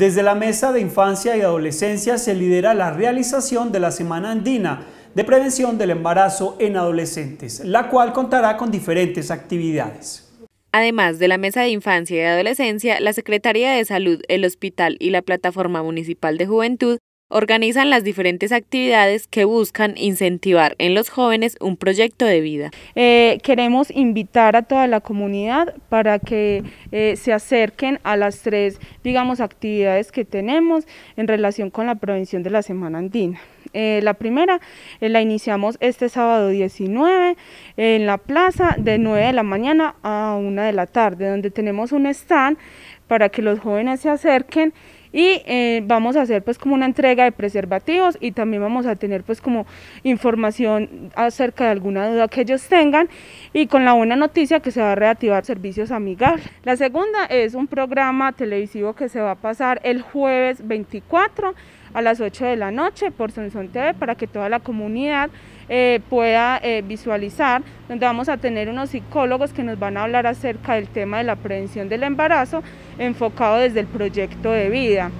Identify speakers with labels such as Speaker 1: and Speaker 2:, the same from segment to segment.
Speaker 1: Desde la Mesa de Infancia y Adolescencia se lidera la realización de la Semana Andina de Prevención del Embarazo en Adolescentes, la cual contará con diferentes actividades. Además de la Mesa de Infancia y Adolescencia, la Secretaría de Salud, el Hospital y la Plataforma Municipal de Juventud organizan las diferentes actividades que buscan incentivar en los jóvenes un proyecto de vida. Eh, queremos invitar a toda
Speaker 2: la comunidad para que eh, se acerquen a las tres, digamos, actividades que tenemos en relación con la prevención de la Semana Andina. Eh, la primera la iniciamos este sábado 19 en la plaza de 9 de la mañana a 1 de la tarde, donde tenemos un stand para que los jóvenes se acerquen y eh, vamos a hacer pues como una entrega de preservativos y también vamos a tener pues como información acerca de alguna duda que ellos tengan y con la buena noticia que se va a reactivar servicios amigables. La segunda es un programa televisivo que se va a pasar el jueves 24 a las 8 de la noche por Sonson TV para que toda la comunidad eh, pueda eh, visualizar, donde vamos a tener unos psicólogos que nos van a hablar acerca del tema de la prevención del embarazo enfocado desde el proyecto de vida.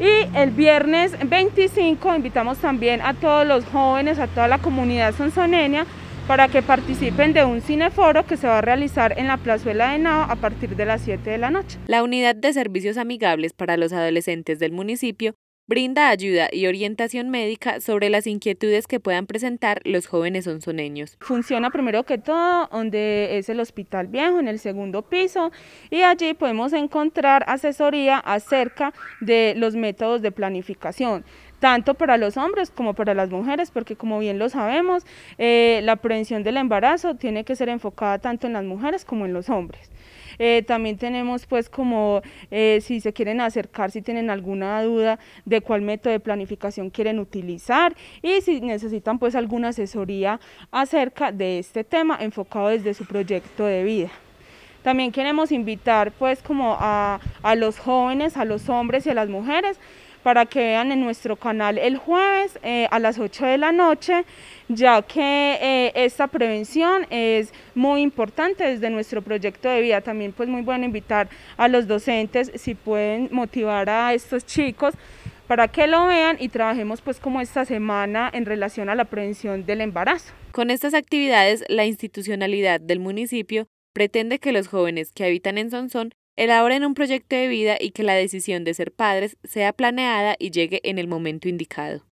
Speaker 2: Y el viernes 25 invitamos también a todos los jóvenes, a toda la comunidad sonsonenia para que participen de un cineforo que se va a realizar en la plazuela de Nao a partir de las 7 de la noche.
Speaker 1: La unidad de servicios amigables para los adolescentes del municipio brinda ayuda y orientación médica sobre las inquietudes que puedan presentar los jóvenes onzoneños.
Speaker 2: Funciona primero que todo donde es el Hospital Viejo, en el segundo piso, y allí podemos encontrar asesoría acerca de los métodos de planificación tanto para los hombres como para las mujeres, porque como bien lo sabemos, eh, la prevención del embarazo tiene que ser enfocada tanto en las mujeres como en los hombres. Eh, también tenemos pues como eh, si se quieren acercar, si tienen alguna duda de cuál método de planificación quieren utilizar y si necesitan pues alguna asesoría acerca de este tema enfocado desde su proyecto de vida. También queremos invitar pues como a los jóvenes, a los hombres y a las mujeres para que vean en nuestro canal el jueves eh, a las 8 de la noche, ya que eh, esta prevención es muy importante desde nuestro proyecto de vida. También pues muy bueno invitar a los docentes si pueden motivar a estos chicos para que lo vean y trabajemos pues como esta semana en relación a la
Speaker 1: prevención del embarazo. Con estas actividades, la institucionalidad del municipio pretende que los jóvenes que habitan en Sonsón elaboren un proyecto de vida y que la decisión de ser padres sea planeada y llegue en el momento indicado.